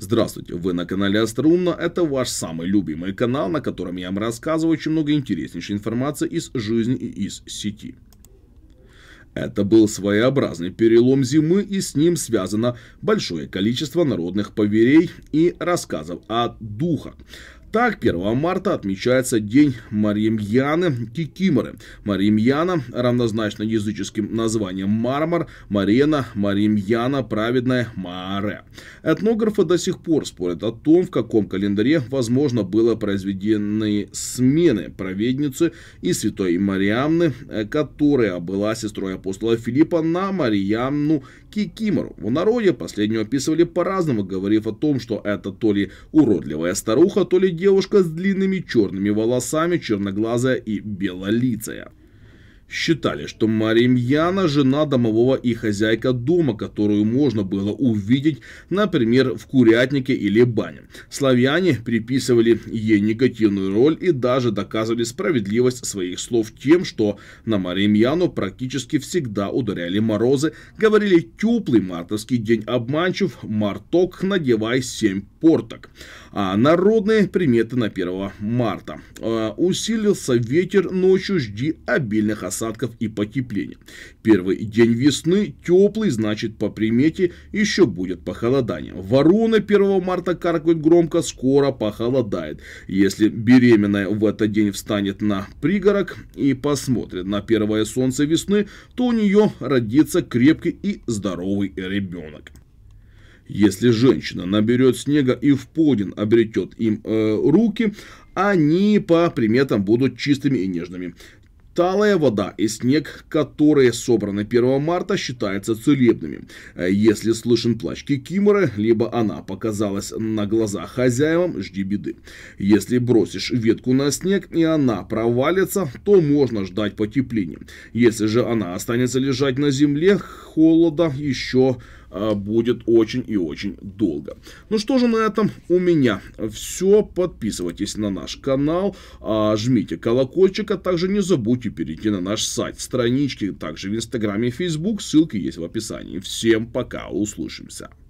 Здравствуйте, вы на канале Остроумно, это ваш самый любимый канал, на котором я вам рассказываю очень много интереснейшей информации из жизни и из сети. Это был своеобразный перелом зимы, и с ним связано большое количество народных поверей и рассказов о духах. Так, 1 марта отмечается День Маримьяны Кикиморы. Маримьяна равнозначно языческим названием Мармар, Марена, Маримьяна, Праведная, Маре. Этнографы до сих пор спорят о том, в каком календаре, возможно, было произведены смены праведницы и святой Мариамны, э, которая была сестрой апостола Филиппа на Мариамну Кикимору. В народе последнюю описывали по-разному, говорив о том, что это то ли уродливая старуха, то ли девушка с длинными черными волосами, черноглазая и белолицая. Считали, что Мария Маримьяна – жена домового и хозяйка дома, которую можно было увидеть, например, в курятнике или бане. Славяне приписывали ей негативную роль и даже доказывали справедливость своих слов тем, что на Маримьяну практически всегда ударяли морозы, говорили «теплый мартовский день обманчив», «марток, надевай семь порток. А народные приметы на 1 марта. А, усилился ветер ночью, жди обильных осадков и потепления. Первый день весны теплый, значит по примете еще будет похолодание. Вороны 1 марта каркают громко, скоро похолодает. Если беременная в этот день встанет на пригорок и посмотрит на первое солнце весны, то у нее родится крепкий и здоровый ребенок. Если женщина наберет снега и в подин обретет им э, руки, они по приметам будут чистыми и нежными. Талая вода и снег, которые собраны 1 марта, считаются целебными. Э, если слышен плач Кикиморы, либо она показалась на глазах хозяевам, жди беды. Если бросишь ветку на снег и она провалится, то можно ждать потепления. Если же она останется лежать на земле, холода еще а, будет очень и очень долго. Ну что же на этом у меня все. Подписывайтесь на наш канал, а, жмите колокольчик, а также не забудьте перейти на наш сайт, странички, также в Инстаграме и Facebook, ссылки есть в описании. Всем пока, услышимся.